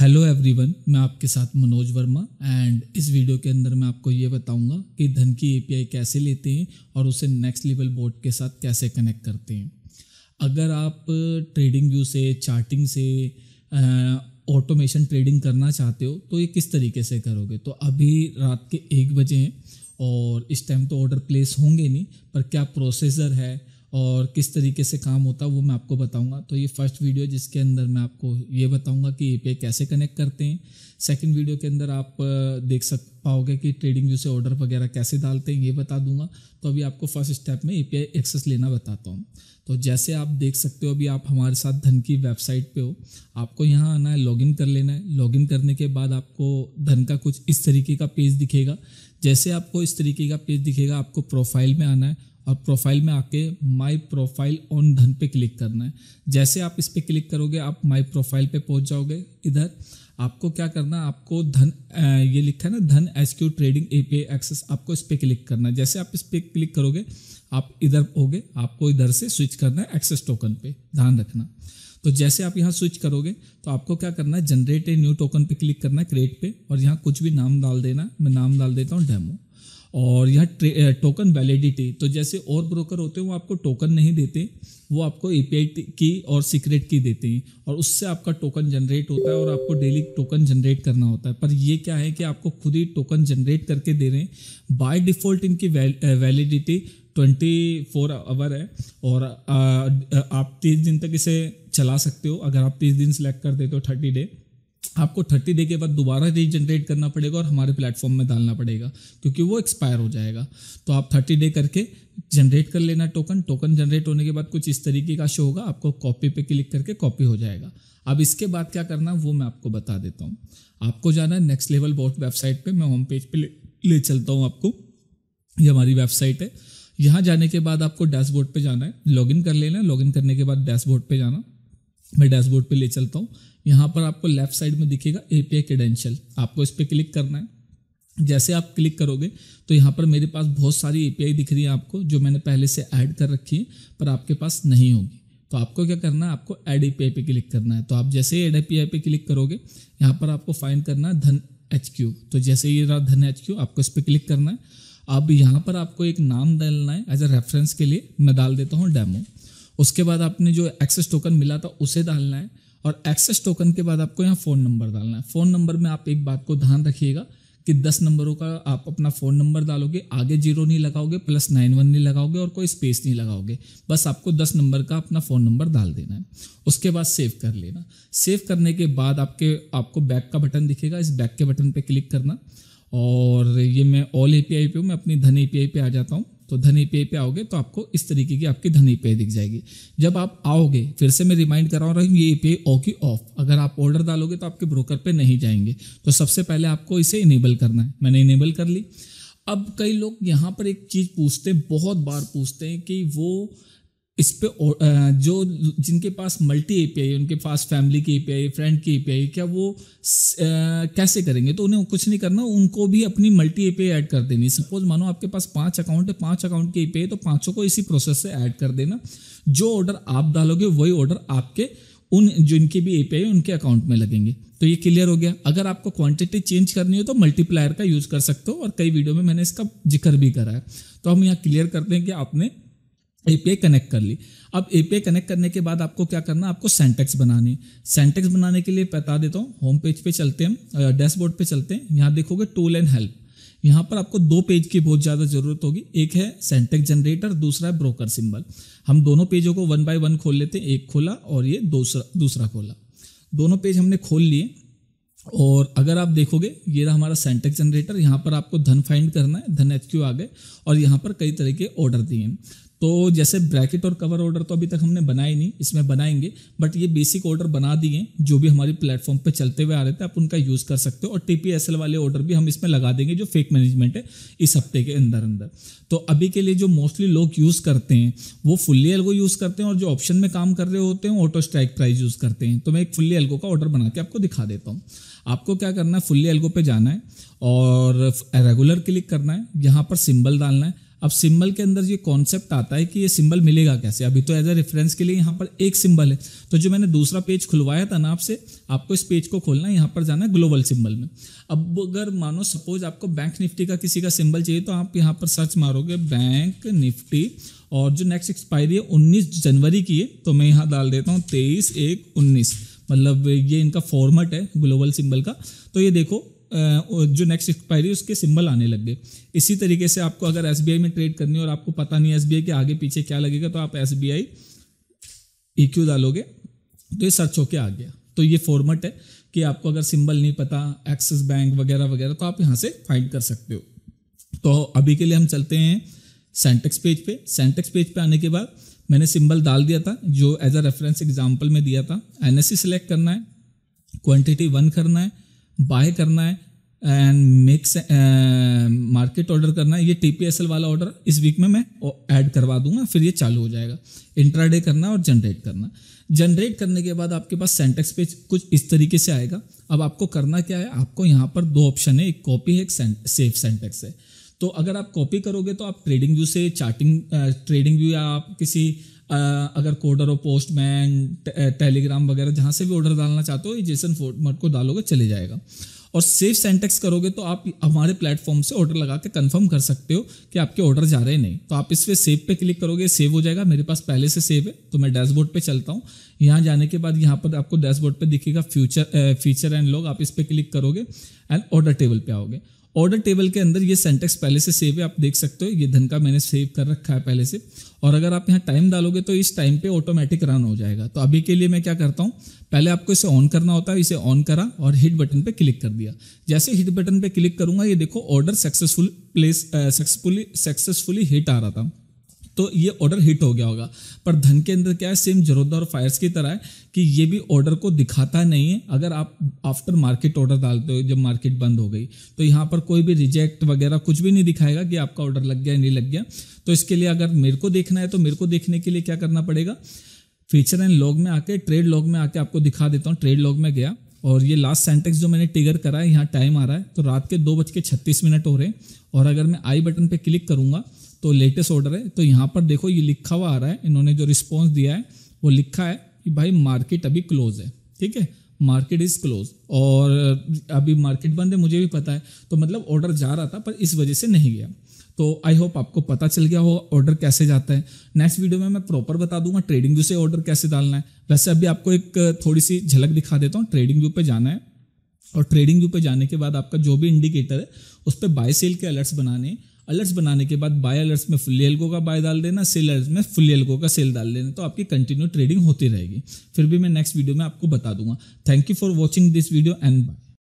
hello everyone मैं आपके साथ मनोज वर्मा एंड इस वीडियो के अंदर मैं आपको ये बताऊंगा कि धन की एपीआई कैसे लेते हैं और उसे नेक्स्ट लेवल बोर्ड के साथ कैसे कनेक्ट करते हैं अगर आप ट्रेडिंग व्यू से चार्टिंग से ऑटोमेशन ट्रेडिंग करना चाहते हो तो ये किस तरीके से करोगे तो अभी रात के एक बजे हैं और इस टाइम तो ऑर्डर प्लेस होंगे नहीं पर क्या प्रोसेसर है और किस तरीके से काम होता है वो मैं आपको बताऊंगा तो ये फर्स्ट वीडियो जिसके अंदर मैं आपको ये बताऊंगा कि ए पे कैसे कनेक्ट करते हैं सेकंड वीडियो के अंदर आप देख सक पाओगे कि ट्रेडिंग व्यू से ऑर्डर वगैरह कैसे डालते हैं ये बता दूंगा तो अभी आपको फर्स्ट स्टेप में ए पी एक्सेस लेना बताता हूँ तो जैसे आप देख सकते हो अभी आप हमारे साथ धन की वेबसाइट पर हो आपको यहाँ आना है लॉगिन कर लेना है लॉगिन करने के बाद आपको धन का कुछ इस तरीके का पेज दिखेगा जैसे आपको इस तरीके का पेज दिखेगा आपको प्रोफाइल में आना है और प्रोफाइल में आके माई प्रोफाइल ऑन धन पे क्लिक करना है जैसे आप इस पर क्लिक करोगे आप माई प्रोफाइल पे पहुंच जाओगे इधर आपको क्या करना है आपको धन ये लिखा है ना Dhan S Q trading A P access आपको इस पर क्लिक करना है जैसे आप इस पर क्लिक करोगे आप इधर हो आपको इधर से स्विच करना है एक्सेस टोकन पे ध्यान रखना तो जैसे आप यहाँ स्विच करोगे तो आपको क्या करना है जनरेट ए न्यू टोकन पे क्लिक करना है क्रिएट पे और यहाँ कुछ भी नाम डाल देना मैं नाम डाल देता हूँ डेमो और यह टोकन वैलिडिटी तो जैसे और ब्रोकर होते हैं वो आपको टोकन नहीं देते वो आपको ए की और सीक्रेट की देते हैं और उससे आपका टोकन जनरेट होता है और आपको डेली टोकन जनरेट करना होता है पर ये क्या है कि आपको खुद ही टोकन जनरेट करके दे रहे हैं बाय डिफ़ॉल्ट इनकी वैलिडिटी ट्वेंटी फोर आवर है और आ, आप तीस दिन तक इसे चला सकते हो अगर आप तीस दिन सेलेक्ट कर देते हो थर्टी डे आपको थर्टी डे के बाद दोबारा रीजनरेट करना पड़ेगा और हमारे प्लेटफॉर्म में डालना पड़ेगा क्योंकि वो एक्सपायर हो जाएगा तो आप थर्टी डे करके जनरेट कर लेना टोकन टोकन जनरेट होने के बाद कुछ इस तरीके का शो होगा आपको कॉपी पे क्लिक करके कॉपी हो जाएगा अब इसके बाद क्या करना वो मैं आपको बता देता हूँ आपको जाना है नेक्स्ट लेवल बॉट वेबसाइट पर मैं होम पेज पर ले, ले चलता हूँ आपको ये हमारी वेबसाइट है यहाँ जाने के बाद आपको डैशबोर्ड पे जाना है लॉगिन कर लेना लॉगिन करने के बाद डैशबोर्ड पे जाना मैं डैशबोर्ड पे ले चलता हूँ यहाँ पर आपको लेफ्ट साइड में दिखेगा ए पी आई क्रेडेंशियल आपको इस पर क्लिक करना है जैसे आप क्लिक करोगे तो यहाँ पर मेरे पास बहुत सारी ए दिख रही है आपको जो मैंने पहले से ऐड कर रखी है पर आपके पास नहीं होगी तो आपको क्या करना है आपको एड ए पे क्लिक करना है तो आप जैसे ही एड ए पे क्लिक करोगे यहाँ पर आपको फाइन करना है धन एच क्यू तो जैसे ये रहा धन एच क्यू आपको इस पर क्लिक करना है अब यहाँ पर आपको एक नाम डालना है एज अ रेफरेंस के लिए मैं डाल देता हूँ डेमो उसके बाद आपने जो एक्सेस टोकन मिला था उसे डालना है और एक्सेस टोकन के बाद आपको यहाँ फ़ोन नंबर डालना है फ़ोन नंबर में आप एक बात को ध्यान रखिएगा कि दस नंबरों का आप अपना फ़ोन नंबर डालोगे आगे जीरो नहीं लगाओगे प्लस नाइन वन नहीं लगाओगे और कोई स्पेस नहीं लगाओगे बस आपको दस नंबर का अपना फ़ोन नंबर डाल देना है उसके बाद सेव कर लेना सेव करने के बाद आपके आपको बैक का बटन दिखेगा इस बैक के बटन पर क्लिक करना और ये मैं ऑल ए पी आई पे हूँ मैं अपनी धन ए पी आई पे आ जाता हूँ तो धनी पे पे आओगे तो आपको इस तरीके की आपकी धनी पे दिख जाएगी जब आप आओगे फिर से मैं रिमाइंड करा रहा हूँ ये पे ओ की ऑफ अगर आप ऑर्डर डालोगे तो आपके ब्रोकर पे नहीं जाएंगे तो सबसे पहले आपको इसे इनेबल करना है मैंने इनेबल कर ली अब कई लोग यहाँ पर एक चीज़ पूछते हैं बहुत बार पूछते हैं कि वो इस पे जो जिनके पास मल्टी एपीआई उनके पास फैमिली की एपीआई फ्रेंड की एपीआई क्या वो कैसे करेंगे तो उन्हें कुछ नहीं करना उनको भी अपनी मल्टी एपीआई ऐड कर देनी सपोज मानो आपके पास पांच अकाउंट है पांच अकाउंट की एपीआई तो पांचों को इसी प्रोसेस से ऐड कर देना जो ऑर्डर आप डालोगे वही ऑर्डर आपके उन जिनके भी एपीआई उनके अकाउंट में लगेंगे तो ये क्लियर हो गया अगर आपको क्वांटिटी चेंज करनी हो तो मल्टीप्लायर का यूज कर सकते हो और कई वीडियो में मैंने इसका जिक्र भी करा है तो हम यहाँ क्लियर करते हैं कि आपने एपीआई कनेक्ट कर ली अब एपीआई कनेक्ट करने के बाद आपको क्या करना आपको सेंटेक्स बनानी सेंटेक्स बनाने के लिए बता देता हूँ होम पेज पे चलते हैं डैशबोर्ड पे चलते हैं यहाँ देखोगे टूल एंड हेल्प यहाँ पर आपको दो पेज की बहुत ज़्यादा ज़रूरत होगी एक है सेंटेक्स जनरेटर दूसरा है ब्रोकर सिंबल हम दोनों पेजों को वन बाय वन खोल लेते हैं एक खोला और ये दूसरा दूसरा खोला दोनों पेज हमने खोल लिए और अगर आप देखोगे ये रहा हमारा सेंटेक्स जनरेटर यहाँ पर आपको धन फाइंड करना है धन एच आ गए और यहाँ पर कई तरह के ऑर्डर दिए हैं तो जैसे ब्रैकेट और कवर ऑर्डर तो अभी तक हमने बनाए नहीं इसमें बनाएंगे बट ये बेसिक ऑर्डर बना दिए जो भी हमारी प्लेटफॉर्म पे चलते हुए आ रहे थे आप उनका यूज़ कर सकते हो और टीपीएसएल वाले ऑर्डर भी हम इसमें लगा देंगे जो फेक मैनेजमेंट है इस हफ्ते के अंदर अंदर तो अभी के लिए जो मोस्टली लोग यूज़ करते हैं वो फुल्ली एल्गो यूज़ करते हैं और जो ऑप्शन में काम कर रहे होते हैं ऑटो स्ट्राइक प्राइस यूज़ करते हैं तो मैं एक फुल्ली एल्गो का ऑर्डर बना के आपको दिखा देता हूँ आपको क्या करना है फुल्ली एल्गो पे जाना है और रेगुलर क्लिक करना है यहाँ पर सिंबल डालना है अब सिंबल के अंदर ये कॉन्सेप्ट आता है कि ये सिंबल मिलेगा कैसे अभी तो एज ए रेफरेंस के लिए यहाँ पर एक सिंबल है तो जो मैंने दूसरा पेज खुलवाया था ना आपसे आपको इस पेज को खोलना है यहाँ पर जाना है ग्लोबल सिंबल में अब अगर मानो सपोज आपको बैंक निफ्टी का किसी का सिंबल चाहिए तो आप यहाँ पर सर्च मारोगे बैंक निफ्टी और जो नेक्स्ट एक्सपायरी है उन्नीस जनवरी की है तो मैं यहाँ डाल देता हूँ तेईस एक उन्नीस मतलब ये इनका फॉर्मेट है ग्लोबल सिंबल का तो ये देखो जो नेक्स्ट एक्सपायरी उसके सिंबल आने लग गए इसी तरीके से आपको अगर एस में ट्रेड करनी और आपको पता नहीं एस के आगे पीछे क्या लगेगा तो आप एस बी आई डालोगे तो ये सर्च होके आ गया तो ये फॉर्मेट है कि आपको अगर सिंबल नहीं पता एक्सिस बैंक वगैरह वगैरह तो आप यहाँ से फाइंड कर सकते हो तो अभी के लिए हम चलते हैं सेंटेक्स पेज पे सेंटेक्स पेज पे आने के बाद मैंने सिंबल डाल दिया था जो एज अ रेफरेंस एग्जाम्पल में दिया था एनएससी सिलेक्ट e करना है क्वांटिटी वन करना है बाय करना है एंड मेक मार्केट ऑर्डर करना है ये टी वाला ऑर्डर इस वीक में मैं ऐड करवा दूंगा फिर ये चालू हो जाएगा इंट्राडे करना और जनरेट करना जनरेट करने के बाद आपके पास सेंटेक्स पेज कुछ इस तरीके से आएगा अब आपको करना क्या है आपको यहाँ पर दो ऑप्शन है एक कॉपी है एक सेफ सेंटेक्स है तो अगर आप कॉपी करोगे तो आप ट्रेडिंग व्यू से चार्टिंग ट्रेडिंग व्यू या आप किसी अगर कोडर और पोस्टमैन टेलीग्राम वगैरह जहाँ से भी ऑर्डर डालना चाहते हो जेसन फॉर्मेट को डालोगे चले जाएगा और सेफ सेंटेक्स करोगे तो आप हमारे प्लेटफॉर्म से ऑर्डर लगा के कन्फर्म कर सकते हो कि आपके ऑर्डर जा रहे नहीं तो आप इस पर सेव पे क्लिक करोगे सेव हो जाएगा मेरे पास पहले से सेव है तो मैं डैशबोर्ड पे चलता हूँ यहाँ जाने के बाद यहाँ पर आपको डैशबोर्ड पे दिखेगा फ्यूचर फीचर एंड लॉग आप इस पर क्लिक करोगे एंड ऑर्डर टेबल पर आओगे ऑर्डर टेबल के अंदर ये सेंटेक्स पहले से सेव है आप देख सकते हो ये धन का मैंने सेव कर रखा है पहले से और अगर आप यहाँ टाइम डालोगे तो इस टाइम पे ऑटोमेटिक रन हो जाएगा तो अभी के लिए मैं क्या करता हूँ पहले आपको इसे ऑन करना होता है इसे ऑन करा और हिट बटन पे क्लिक कर दिया जैसे हिट बटन पे क्लिक करूंगा ये देखो order successful place successfully successfully hit आ रहा था तो ये ऑर्डर हिट हो गया होगा पर धन के अंदर क्या है सेम जरोदा और फायर्स की तरह है कि ये भी ऑर्डर को दिखाता नहीं है अगर आप आफ्टर मार्केट ऑर्डर डालते हो जब मार्केट बंद हो गई तो यहाँ पर कोई भी रिजेक्ट वगैरह कुछ भी नहीं दिखाएगा कि आपका ऑर्डर लग गया नहीं लग गया तो इसके लिए अगर मेरे को देखना है तो मेरे को देखने के लिए क्या करना पड़ेगा फीचर एंड लॉग में आके ट्रेड लॉग में आके आपको दिखा देता हूँ ट्रेड लॉग में गया और ये लास्ट सेंटेंस जो मैंने टिगर करा है यहाँ टाइम आ रहा है तो रात के दो बज के छत्तीस मिनट हो रहे हैं और अगर मैं आई बटन पर क्लिक करूँगा तो लेटेस्ट ऑर्डर है तो यहाँ पर देखो ये लिखा हुआ आ रहा है इन्होंने जो रिस्पॉन्स दिया है वो लिखा है कि भाई मार्केट अभी क्लोज है ठीक है मार्केट इज़ क्लोज और अभी मार्केट बंद है मुझे भी पता है तो मतलब ऑर्डर जा रहा था पर इस वजह से नहीं गया तो आई होप आपको पता चल गया हो ऑर्डर कैसे जाता है नेक्स्ट वीडियो में मैं प्रॉपर बता दूंगा ट्रेडिंग व्यू से ऑर्डर कैसे डालना है वैसे अभी आपको एक थोड़ी सी झलक दिखा देता हूँ ट्रेडिंग व्यू पे जाना है और ट्रेडिंग व्यू पे जाने के बाद आपका जो भी इंडिकेटर है उस पर बाय सेल के अलर्ट्स बनाने अलर्ट्स बनाने के बाद बाय अलर्ट्स में फुल्ली एल्गो का बाय डाल देना सेल अलर्ट्स में फुल्ली एल्गो का सेल डाल देना तो आपकी कंटिन्यू ट्रेडिंग होती रहेगी फिर भी मैं नेक्स्ट वीडियो में आपको बता दूंगा thank you for watching this video and bye